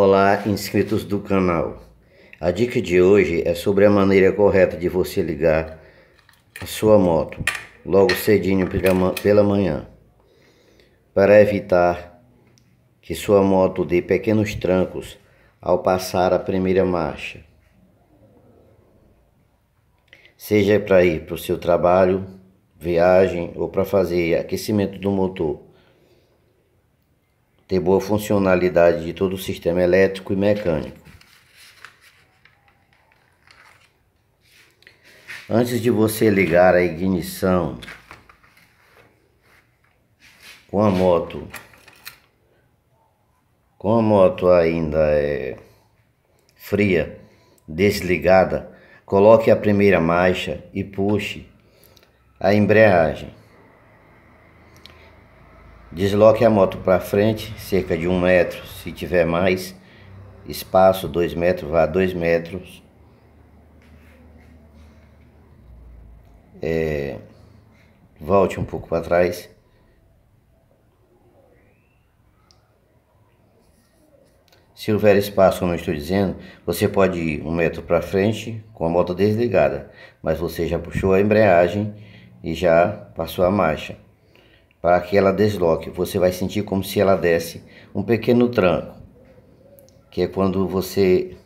Olá, inscritos do canal. A dica de hoje é sobre a maneira correta de você ligar a sua moto logo cedinho pela manhã, para evitar que sua moto dê pequenos trancos ao passar a primeira marcha. Seja para ir para o seu trabalho, viagem ou para fazer aquecimento do motor ter boa funcionalidade de todo o sistema elétrico e mecânico. Antes de você ligar a ignição com a moto, com a moto ainda é fria, desligada, coloque a primeira marcha e puxe a embreagem. Desloque a moto para frente, cerca de um metro, se tiver mais espaço, dois metros, vá dois metros. É, volte um pouco para trás. Se houver espaço, como eu estou dizendo, você pode ir um metro para frente com a moto desligada, mas você já puxou a embreagem e já passou a marcha para que ela desloque. Você vai sentir como se ela desse um pequeno tranco, que é quando você,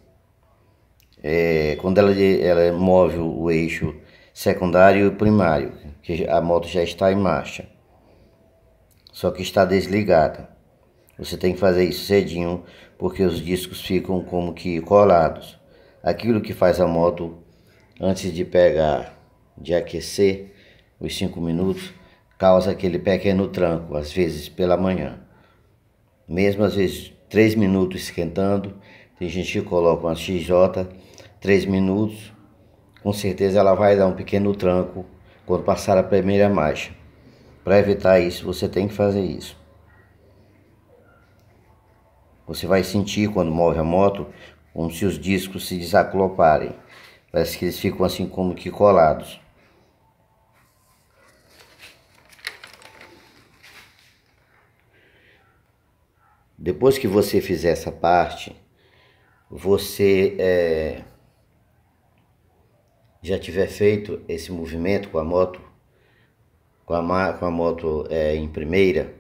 é, quando ela, ela move o eixo secundário e primário, que a moto já está em marcha, só que está desligada. Você tem que fazer isso cedinho, porque os discos ficam como que colados. Aquilo que faz a moto antes de pegar, de aquecer os 5 minutos, causa aquele pequeno é tranco, às vezes pela manhã. Mesmo às vezes três minutos esquentando, tem gente que coloca uma XJ, três minutos, com certeza ela vai dar um pequeno tranco quando passar a primeira marcha. Para evitar isso, você tem que fazer isso. Você vai sentir quando move a moto como se os discos se desacloparem. Parece que eles ficam assim como que colados. Depois que você fizer essa parte, você é, já tiver feito esse movimento com a moto, com a, com a moto é, em primeira,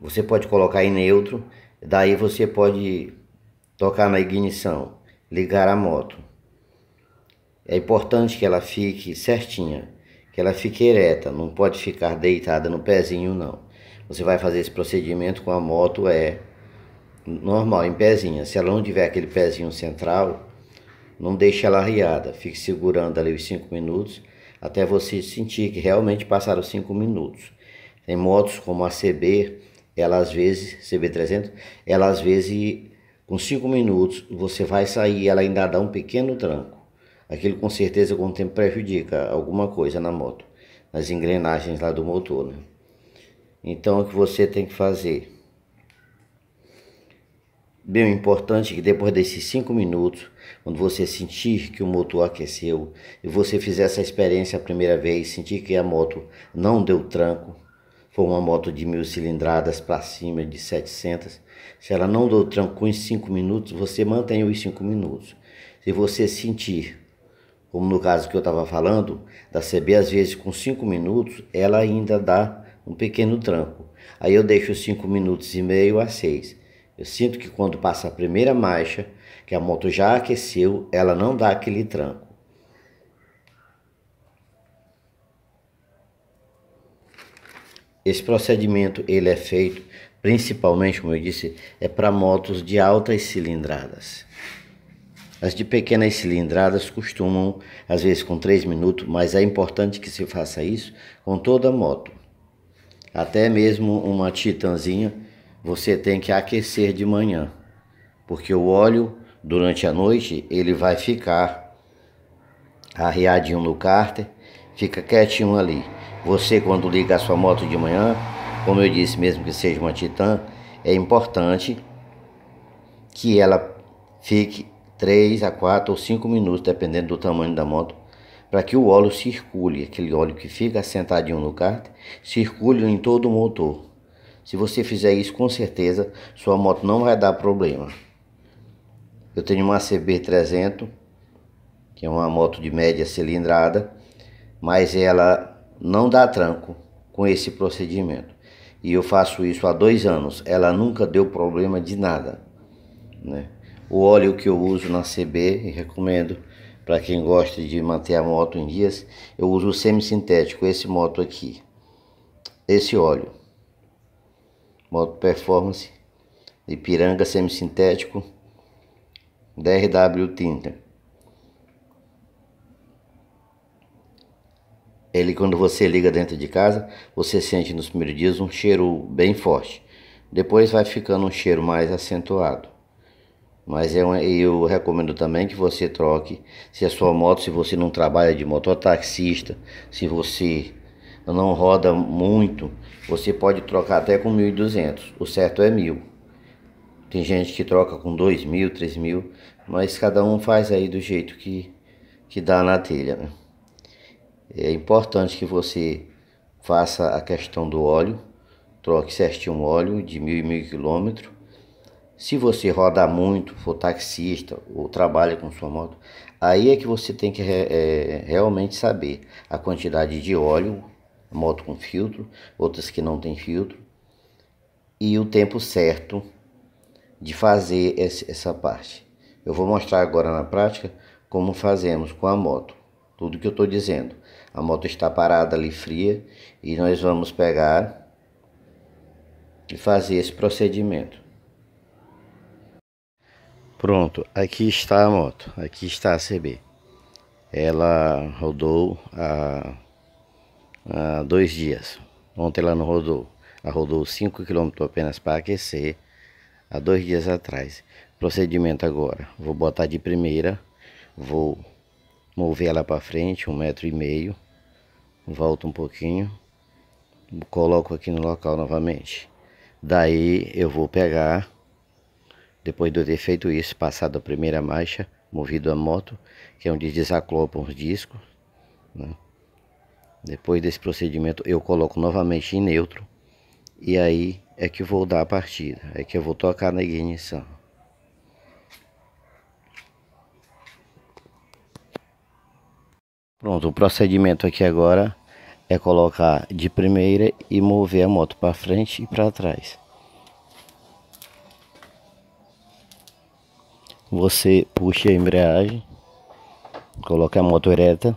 você pode colocar em neutro, daí você pode tocar na ignição, ligar a moto. É importante que ela fique certinha, que ela fique ereta, não pode ficar deitada no pezinho não você vai fazer esse procedimento com a moto é normal, em pezinha. Se ela não tiver aquele pezinho central, não deixe ela arriada. Fique segurando ali os 5 minutos até você sentir que realmente passaram 5 minutos. Tem motos como a CB, ela às vezes, CB300, ela às vezes com 5 minutos você vai sair ela ainda dá um pequeno tranco. Aquilo com certeza com o tempo prejudica alguma coisa na moto, nas engrenagens lá do motor, né? Então o que você tem que fazer? Bem, importante é que depois desses 5 minutos, quando você sentir que o motor aqueceu e você fizer essa experiência a primeira vez, sentir que a moto não deu tranco, foi uma moto de mil cilindradas para cima de 700, se ela não deu tranco em 5 minutos, você mantém os 5 minutos. Se você sentir, como no caso que eu estava falando, da CB às vezes com 5 minutos, ela ainda dá um pequeno tranco. Aí eu deixo 5 minutos e meio a 6. Eu sinto que quando passa a primeira marcha, que a moto já aqueceu, ela não dá aquele tranco. Esse procedimento ele é feito principalmente, como eu disse, é para motos de altas cilindradas. As de pequenas cilindradas costumam, às vezes com 3 minutos, mas é importante que se faça isso com toda a moto. Até mesmo uma titanzinha você tem que aquecer de manhã, porque o óleo durante a noite ele vai ficar arriadinho no cárter, fica quietinho ali. Você quando liga a sua moto de manhã, como eu disse, mesmo que seja uma Titan, é importante que ela fique 3 a 4 ou 5 minutos, dependendo do tamanho da moto, para que o óleo circule, aquele óleo que fica sentadinho no cárter, circule em todo o motor. Se você fizer isso, com certeza sua moto não vai dar problema. Eu tenho uma CB300, que é uma moto de média cilindrada, mas ela não dá tranco com esse procedimento. E eu faço isso há dois anos, ela nunca deu problema de nada. Né? O óleo que eu uso na CB, recomendo, para quem gosta de manter a moto em dias, eu uso o semi-sintético, esse moto aqui, esse óleo, moto performance, Ipiranga semi-sintético, DRW tinta. Ele quando você liga dentro de casa, você sente nos primeiros dias um cheiro bem forte. Depois vai ficando um cheiro mais acentuado. Mas eu, eu recomendo também que você troque. Se a sua moto, se você não trabalha de mototaxista, se você não roda muito, você pode trocar até com 1.200. O certo é 1.000. Tem gente que troca com 2.000, 3.000, mas cada um faz aí do jeito que, que dá na telha. Né? É importante que você faça a questão do óleo, troque certinho o óleo de 1.000 e 1.000 quilômetros se você roda muito, for taxista ou trabalha com sua moto, aí é que você tem que é, realmente saber a quantidade de óleo, moto com filtro, outras que não tem filtro, e o tempo certo de fazer essa parte. Eu vou mostrar agora na prática como fazemos com a moto. Tudo que eu estou dizendo. A moto está parada ali fria e nós vamos pegar e fazer esse procedimento. Pronto, aqui está a moto, aqui está a CB. Ela rodou há, há dois dias. Ontem ela não rodou. Ela rodou 5 km apenas para aquecer há dois dias atrás. Procedimento agora, vou botar de primeira, vou mover ela para frente, um metro e meio, volto um pouquinho, coloco aqui no local novamente. Daí eu vou pegar depois de eu ter feito isso, passado a primeira marcha, movido a moto, que é onde desaclopam os discos. Né? Depois desse procedimento, eu coloco novamente em neutro. E aí é que vou dar a partida, é que eu vou tocar na ignição. Pronto, o procedimento aqui agora é colocar de primeira e mover a moto para frente e para trás. você puxa a embreagem, coloca a moto ereta,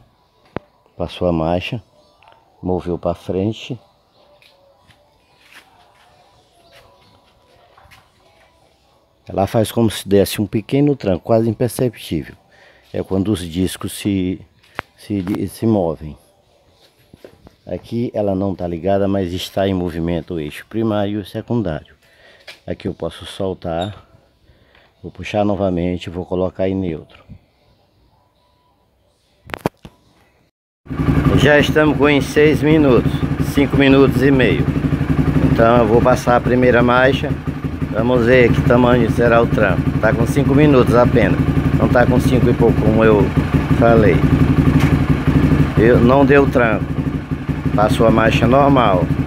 passou a marcha, moveu para frente. Ela faz como se desse um pequeno tranco, quase imperceptível. É quando os discos se, se, se movem. Aqui ela não está ligada, mas está em movimento o eixo primário e o secundário. Aqui eu posso soltar Vou puxar novamente, vou colocar em neutro. Já estamos com em 6 minutos, 5 minutos e meio. Então eu vou passar a primeira marcha. Vamos ver que tamanho será o trampo. Está com 5 minutos apenas. Não está com 5 e pouco, como eu falei. Eu, não deu tranco. Passou a marcha normal.